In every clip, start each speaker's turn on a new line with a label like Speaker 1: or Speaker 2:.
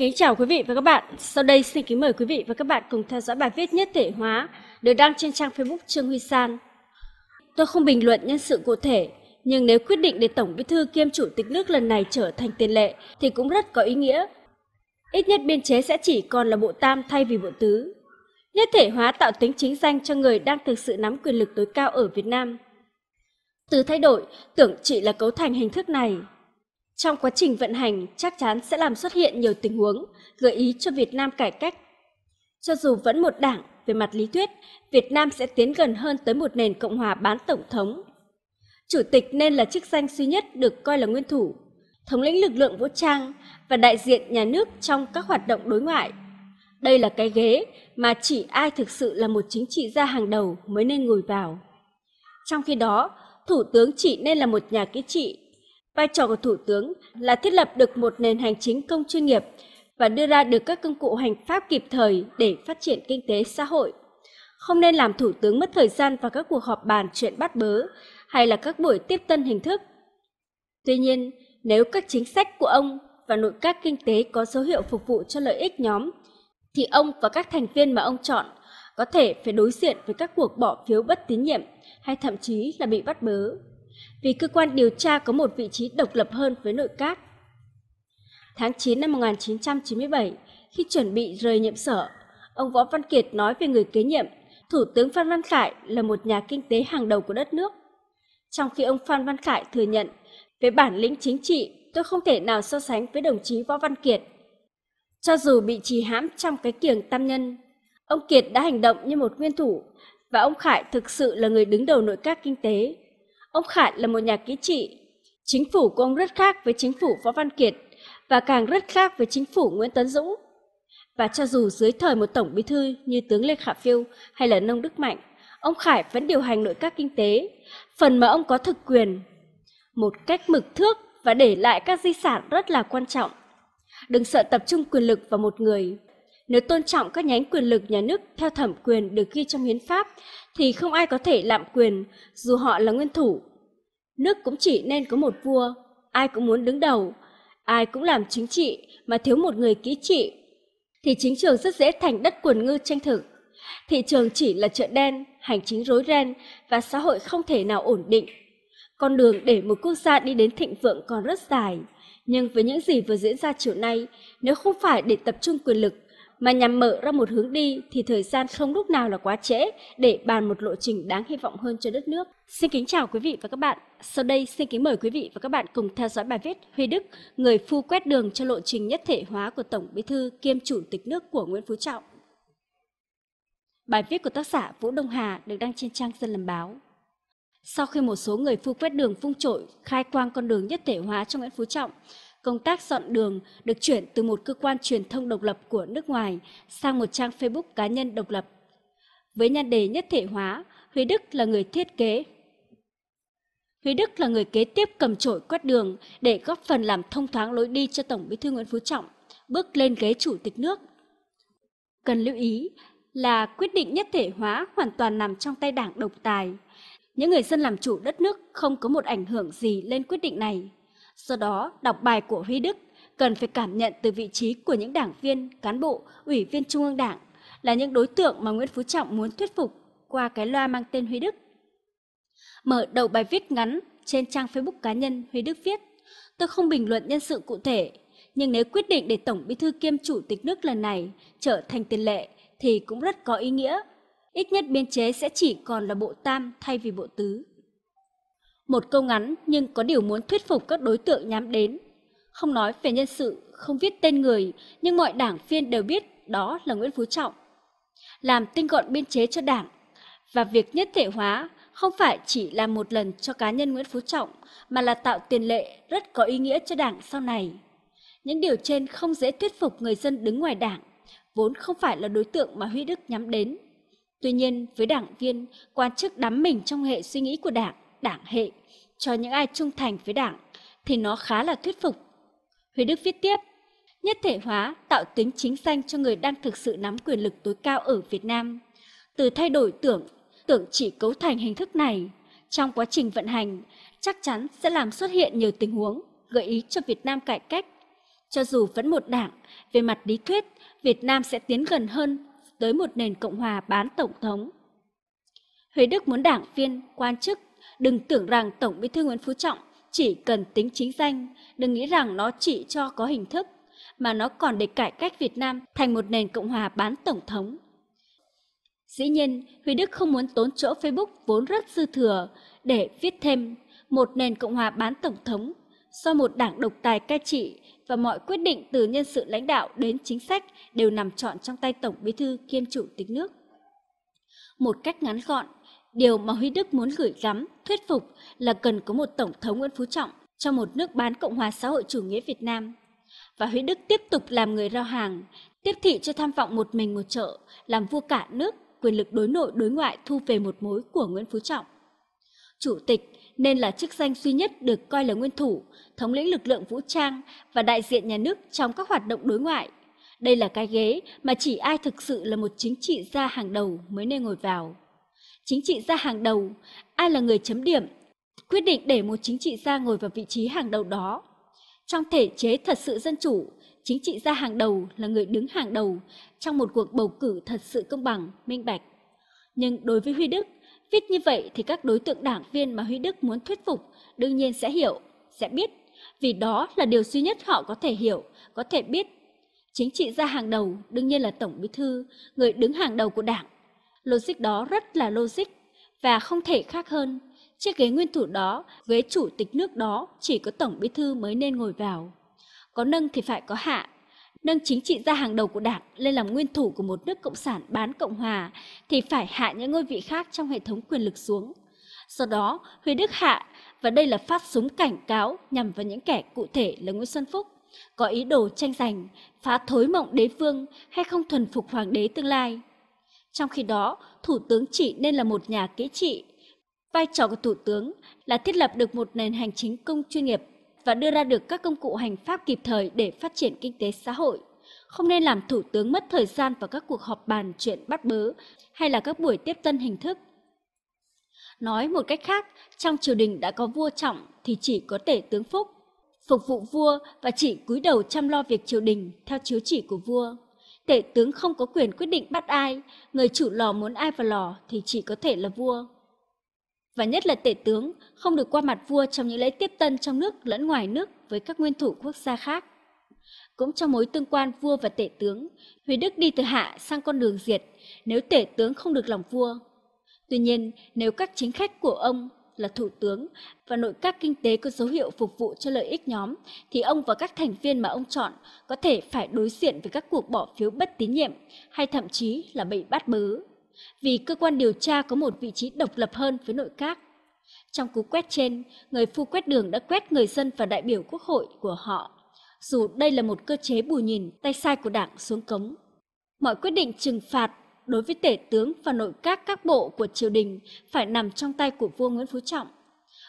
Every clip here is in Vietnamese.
Speaker 1: kính chào quý vị và các bạn. Sau đây xin kính mời quý vị và các bạn cùng theo dõi bài viết nhất thể hóa được đăng trên trang Facebook Trương Huy San. Tôi không bình luận nhân sự cụ thể, nhưng nếu quyết định để Tổng Bí thư kiêm Chủ tịch nước lần này trở thành tiền lệ thì cũng rất có ý nghĩa. Ít nhất biên chế sẽ chỉ còn là bộ tam thay vì bộ tứ. Nhất thể hóa tạo tính chính danh cho người đang thực sự nắm quyền lực tối cao ở Việt Nam. Từ thay đổi, tưởng chỉ là cấu thành hình thức này – trong quá trình vận hành, chắc chắn sẽ làm xuất hiện nhiều tình huống gợi ý cho Việt Nam cải cách. Cho dù vẫn một đảng, về mặt lý thuyết, Việt Nam sẽ tiến gần hơn tới một nền cộng hòa bán tổng thống. Chủ tịch nên là chức danh duy nhất được coi là nguyên thủ, thống lĩnh lực lượng vũ trang và đại diện nhà nước trong các hoạt động đối ngoại. Đây là cái ghế mà chỉ ai thực sự là một chính trị gia hàng đầu mới nên ngồi vào. Trong khi đó, thủ tướng chỉ nên là một nhà kế trị Vai trò của Thủ tướng là thiết lập được một nền hành chính công chuyên nghiệp và đưa ra được các công cụ hành pháp kịp thời để phát triển kinh tế xã hội. Không nên làm Thủ tướng mất thời gian vào các cuộc họp bàn chuyện bắt bớ hay là các buổi tiếp tân hình thức. Tuy nhiên, nếu các chính sách của ông và nội các kinh tế có dấu hiệu phục vụ cho lợi ích nhóm, thì ông và các thành viên mà ông chọn có thể phải đối diện với các cuộc bỏ phiếu bất tín nhiệm hay thậm chí là bị bắt bớ vì cơ quan điều tra có một vị trí độc lập hơn với nội các. Tháng 9 năm 1997, khi chuẩn bị rời nhiệm sở, ông Võ Văn Kiệt nói về người kế nhiệm, Thủ tướng Phan Văn Khải là một nhà kinh tế hàng đầu của đất nước. Trong khi ông Phan Văn Khải thừa nhận, về bản lĩnh chính trị, tôi không thể nào so sánh với đồng chí Võ Văn Kiệt. Cho dù bị trì hãm trong cái kiềng tam nhân, ông Kiệt đã hành động như một nguyên thủ và ông Khải thực sự là người đứng đầu nội các kinh tế, Ông Khải là một nhà ký trị. Chính phủ của ông rất khác với chính phủ Phó Văn Kiệt và càng rất khác với chính phủ Nguyễn Tấn Dũng. Và cho dù dưới thời một tổng bí thư như tướng Lê Khả Phiêu hay là Nông Đức Mạnh, ông Khải vẫn điều hành nội các kinh tế, phần mà ông có thực quyền, một cách mực thước và để lại các di sản rất là quan trọng. Đừng sợ tập trung quyền lực vào một người, nếu tôn trọng các nhánh quyền lực nhà nước theo thẩm quyền được ghi trong hiến pháp, thì không ai có thể lạm quyền dù họ là nguyên thủ. Nước cũng chỉ nên có một vua, ai cũng muốn đứng đầu, ai cũng làm chính trị mà thiếu một người kỹ trị, thì chính trường rất dễ thành đất quần ngư tranh thực. Thị trường chỉ là chợ đen, hành chính rối ren và xã hội không thể nào ổn định. Con đường để một quốc gia đi đến thịnh vượng còn rất dài, nhưng với những gì vừa diễn ra chiều nay, nếu không phải để tập trung quyền lực mà nhằm mở ra một hướng đi thì thời gian không lúc nào là quá trễ để bàn một lộ trình đáng hy vọng hơn cho đất nước. Xin kính chào quý vị và các bạn. Sau đây xin kính mời quý vị và các bạn cùng theo dõi bài viết Huy Đức, người phu quét đường cho lộ trình nhất thể hóa của Tổng Bí thư kiêm Chủ tịch nước của Nguyễn Phú Trọng. Bài viết của tác giả Vũ Đông Hà được đăng trên trang Dân làm báo. Sau khi một số người phu quét đường phung trội khai quang con đường nhất thể hóa cho Nguyễn Phú Trọng, công tác dọn đường được chuyển từ một cơ quan truyền thông độc lập của nước ngoài sang một trang Facebook cá nhân độc lập. Với nhan đề nhất thể hóa, Huy Đức là người thiết kế. Huy Đức là người kế tiếp cầm chổi quét đường để góp phần làm thông thoáng lối đi cho Tổng Bí thư Nguyễn Phú Trọng bước lên ghế chủ tịch nước. Cần lưu ý là quyết định nhất thể hóa hoàn toàn nằm trong tay đảng độc tài. Những người dân làm chủ đất nước không có một ảnh hưởng gì lên quyết định này. Do đó, đọc bài của Huy Đức cần phải cảm nhận từ vị trí của những đảng viên, cán bộ, ủy viên Trung ương Đảng là những đối tượng mà Nguyễn Phú Trọng muốn thuyết phục qua cái loa mang tên Huy Đức. Mở đầu bài viết ngắn trên trang Facebook cá nhân Huy Đức viết, tôi không bình luận nhân sự cụ thể, nhưng nếu quyết định để Tổng Bí thư kiêm Chủ tịch nước lần này trở thành tiền lệ thì cũng rất có ý nghĩa. Ít nhất biên chế sẽ chỉ còn là bộ tam thay vì bộ tứ. Một câu ngắn nhưng có điều muốn thuyết phục các đối tượng nhắm đến. Không nói về nhân sự, không viết tên người, nhưng mọi đảng viên đều biết đó là Nguyễn Phú Trọng. Làm tinh gọn biên chế cho đảng và việc nhất thể hóa không phải chỉ là một lần cho cá nhân Nguyễn Phú Trọng mà là tạo tiền lệ rất có ý nghĩa cho đảng sau này. Những điều trên không dễ thuyết phục người dân đứng ngoài đảng, vốn không phải là đối tượng mà Huy Đức nhắm đến. Tuy nhiên, với đảng viên, quan chức đắm mình trong hệ suy nghĩ của đảng, đảng hệ cho những ai trung thành với Đảng thì nó khá là thuyết phục. Huy Đức viết tiếp, nhất thể hóa tạo tính chính danh cho người đang thực sự nắm quyền lực tối cao ở Việt Nam. Từ thay đổi tưởng, tưởng chỉ cấu thành hình thức này, trong quá trình vận hành chắc chắn sẽ làm xuất hiện nhiều tình huống gợi ý cho Việt Nam cải cách. Cho dù vẫn một đảng, về mặt lý thuyết, Việt Nam sẽ tiến gần hơn tới một nền Cộng hòa bán Tổng thống. Huế Đức muốn đảng viên, quan chức Đừng tưởng rằng Tổng Bí thư Nguyễn Phú Trọng chỉ cần tính chính danh, đừng nghĩ rằng nó chỉ cho có hình thức, mà nó còn để cải cách Việt Nam thành một nền cộng hòa bán tổng thống. Dĩ nhiên, Huy Đức không muốn tốn chỗ Facebook vốn rất dư thừa để viết thêm một nền cộng hòa bán tổng thống do một đảng độc tài cai trị và mọi quyết định từ nhân sự lãnh đạo đến chính sách đều nằm trọn trong tay Tổng Bí thư kiêm chủ tịch nước. Một cách ngắn gọn, Điều mà Huy Đức muốn gửi gắm, thuyết phục là cần có một Tổng thống Nguyễn Phú Trọng cho một nước bán Cộng hòa xã hội chủ nghĩa Việt Nam. Và Huy Đức tiếp tục làm người rao hàng, tiếp thị cho tham vọng một mình một chợ, làm vua cả nước, quyền lực đối nội đối ngoại thu về một mối của Nguyễn Phú Trọng. Chủ tịch nên là chức danh duy nhất được coi là nguyên thủ, thống lĩnh lực lượng vũ trang và đại diện nhà nước trong các hoạt động đối ngoại. Đây là cái ghế mà chỉ ai thực sự là một chính trị gia hàng đầu mới nên ngồi vào chính trị gia hàng đầu, ai là người chấm điểm, quyết định để một chính trị gia ngồi vào vị trí hàng đầu đó. Trong thể chế thật sự dân chủ, chính trị gia hàng đầu là người đứng hàng đầu trong một cuộc bầu cử thật sự công bằng, minh bạch. Nhưng đối với Huy Đức, viết như vậy thì các đối tượng đảng viên mà Huy Đức muốn thuyết phục đương nhiên sẽ hiểu, sẽ biết, vì đó là điều duy nhất họ có thể hiểu, có thể biết. Chính trị gia hàng đầu đương nhiên là Tổng Bí Thư, người đứng hàng đầu của đảng Logic đó rất là logic và không thể khác hơn. Chiếc ghế nguyên thủ đó, ghế chủ tịch nước đó chỉ có tổng bí thư mới nên ngồi vào. Có nâng thì phải có hạ. Nâng chính trị gia hàng đầu của đảng lên làm nguyên thủ của một nước cộng sản bán cộng hòa thì phải hạ những ngôi vị khác trong hệ thống quyền lực xuống. Sau đó, Huy Đức hạ và đây là phát súng cảnh cáo nhằm vào những kẻ cụ thể là Nguyễn Xuân Phúc có ý đồ tranh giành, phá thối mộng đế vương hay không thuần phục hoàng đế tương lai. Trong khi đó, Thủ tướng chỉ nên là một nhà kế trị. Vai trò của Thủ tướng là thiết lập được một nền hành chính công chuyên nghiệp và đưa ra được các công cụ hành pháp kịp thời để phát triển kinh tế xã hội. Không nên làm Thủ tướng mất thời gian vào các cuộc họp bàn chuyện bắt bớ hay là các buổi tiếp tân hình thức. Nói một cách khác, trong triều đình đã có vua trọng thì chỉ có tể tướng phúc, phục vụ vua và chỉ cúi đầu chăm lo việc triều đình theo chiếu chỉ của vua tể tướng không có quyền quyết định bắt ai, người chủ lò muốn ai vào lò thì chỉ có thể là vua. Và nhất là tể tướng không được qua mặt vua trong những lễ tiếp tân trong nước lẫn ngoài nước với các nguyên thủ quốc gia khác. Cũng trong mối tương quan vua và tể tướng, Huy Đức đi từ hạ sang con đường diệt nếu tể tướng không được lòng vua. Tuy nhiên, nếu các chính khách của ông là thủ tướng và nội các kinh tế có dấu hiệu phục vụ cho lợi ích nhóm, thì ông và các thành viên mà ông chọn có thể phải đối diện với các cuộc bỏ phiếu bất tín nhiệm hay thậm chí là bị bắt bớ. Vì cơ quan điều tra có một vị trí độc lập hơn với nội các. Trong cú quét trên, người phu quét đường đã quét người dân và đại biểu quốc hội của họ, dù đây là một cơ chế bù nhìn tay sai của đảng xuống cống. Mọi quyết định trừng phạt đối với tể tướng và nội các các bộ của triều đình phải nằm trong tay của vua Nguyễn Phú Trọng.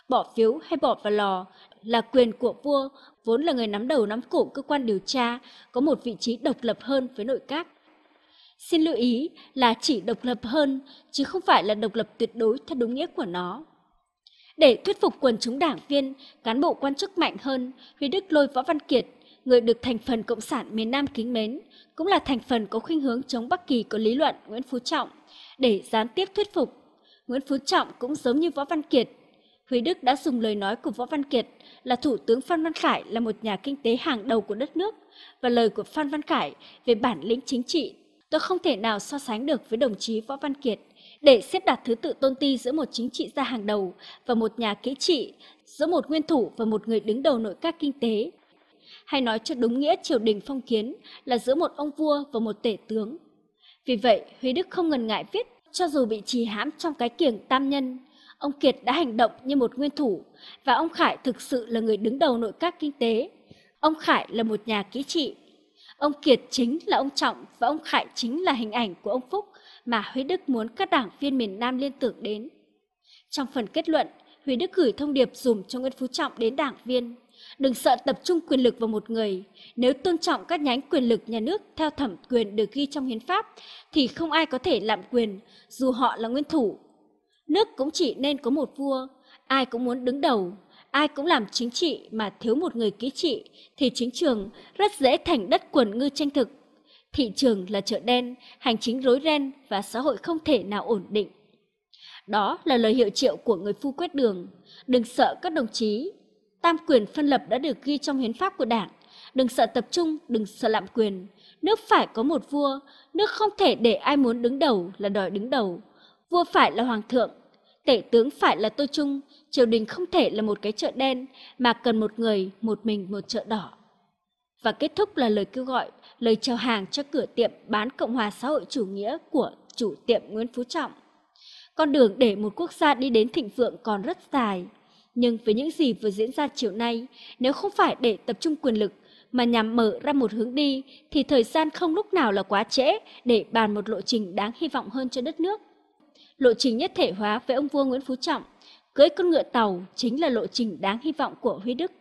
Speaker 1: Bỏ phiếu hay bỏ vào lò là quyền của vua, vốn là người nắm đầu nắm cổ cơ quan điều tra, có một vị trí độc lập hơn với nội các. Xin lưu ý là chỉ độc lập hơn, chứ không phải là độc lập tuyệt đối theo đúng nghĩa của nó. Để thuyết phục quần chúng đảng viên, cán bộ quan chức mạnh hơn, Huy Đức lôi Võ Văn Kiệt người được thành phần Cộng sản miền Nam kính mến, cũng là thành phần có khuynh hướng chống Bắc Kỳ của lý luận Nguyễn Phú Trọng để gián tiếp thuyết phục. Nguyễn Phú Trọng cũng giống như Võ Văn Kiệt. Huy Đức đã dùng lời nói của Võ Văn Kiệt là Thủ tướng Phan Văn Khải là một nhà kinh tế hàng đầu của đất nước và lời của Phan Văn Khải về bản lĩnh chính trị tôi không thể nào so sánh được với đồng chí Võ Văn Kiệt để xếp đặt thứ tự tôn ti giữa một chính trị gia hàng đầu và một nhà kỹ trị, giữa một nguyên thủ và một người đứng đầu nội các kinh tế hay nói cho đúng nghĩa triều đình phong kiến là giữa một ông vua và một tể tướng. Vì vậy, Huy Đức không ngần ngại viết, cho dù bị trì hãm trong cái kiềng tam nhân, ông Kiệt đã hành động như một nguyên thủ và ông Khải thực sự là người đứng đầu nội các kinh tế. Ông Khải là một nhà kỹ trị. Ông Kiệt chính là ông Trọng và ông Khải chính là hình ảnh của ông Phúc mà Huy Đức muốn các đảng viên miền Nam liên tưởng đến. Trong phần kết luận, Huy Đức gửi thông điệp dùm cho Nguyễn Phú Trọng đến đảng viên. Đừng sợ tập trung quyền lực vào một người. Nếu tôn trọng các nhánh quyền lực nhà nước theo thẩm quyền được ghi trong hiến pháp, thì không ai có thể lạm quyền, dù họ là nguyên thủ. Nước cũng chỉ nên có một vua, ai cũng muốn đứng đầu, ai cũng làm chính trị mà thiếu một người ký trị, thì chính trường rất dễ thành đất quần ngư tranh thực. Thị trường là chợ đen, hành chính rối ren và xã hội không thể nào ổn định. Đó là lời hiệu triệu của người phu quét đường. Đừng sợ các đồng chí, Tam quyền phân lập đã được ghi trong hiến pháp của Đảng. Đừng sợ tập trung, đừng sợ lạm quyền. Nước phải có một vua, nước không thể để ai muốn đứng đầu là đòi đứng đầu. Vua phải là hoàng thượng, tể tướng phải là tô trung, triều đình không thể là một cái chợ đen mà cần một người, một mình một chợ đỏ. Và kết thúc là lời kêu gọi, lời chào hàng cho cửa tiệm bán Cộng hòa xã hội chủ nghĩa của chủ tiệm Nguyễn Phú Trọng. Con đường để một quốc gia đi đến thịnh vượng còn rất dài, nhưng với những gì vừa diễn ra chiều nay, nếu không phải để tập trung quyền lực mà nhằm mở ra một hướng đi thì thời gian không lúc nào là quá trễ để bàn một lộ trình đáng hy vọng hơn cho đất nước. Lộ trình nhất thể hóa với ông vua Nguyễn Phú Trọng, cưới con ngựa tàu chính là lộ trình đáng hy vọng của Huy Đức.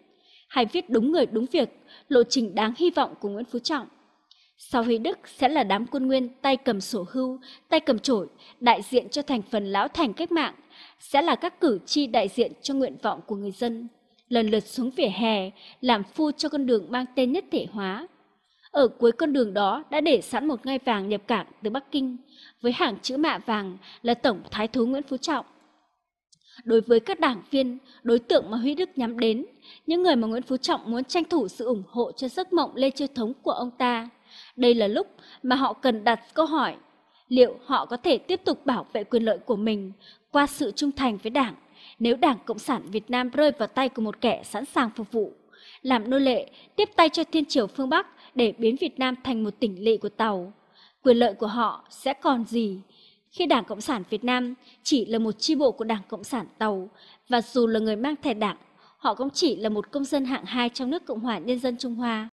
Speaker 1: Hay viết đúng người đúng việc, lộ trình đáng hy vọng của Nguyễn Phú Trọng. Sau Huy Đức sẽ là đám quân nguyên tay cầm sổ hưu, tay cầm chổi, đại diện cho thành phần lão thành cách mạng – sẽ là các cử tri đại diện cho nguyện vọng của người dân, lần lượt xuống vỉa hè, làm phu cho con đường mang tên nhất thể hóa. Ở cuối con đường đó đã để sẵn một ngai vàng nhập cảng từ Bắc Kinh, với hàng chữ mạ vàng là Tổng Thái Thú Nguyễn Phú Trọng. Đối với các đảng viên, đối tượng mà Huy Đức nhắm đến, những người mà Nguyễn Phú Trọng muốn tranh thủ sự ủng hộ cho giấc mộng Lê Chiêu Thống của ông ta, đây là lúc mà họ cần đặt câu hỏi liệu họ có thể tiếp tục bảo vệ quyền lợi của mình qua sự trung thành với Đảng nếu Đảng Cộng sản Việt Nam rơi vào tay của một kẻ sẵn sàng phục vụ, làm nô lệ, tiếp tay cho thiên triều phương Bắc để biến Việt Nam thành một tỉnh lỵ của Tàu. Quyền lợi của họ sẽ còn gì khi Đảng Cộng sản Việt Nam chỉ là một chi bộ của Đảng Cộng sản Tàu và dù là người mang thẻ đảng, họ cũng chỉ là một công dân hạng hai trong nước Cộng hòa Nhân dân Trung Hoa.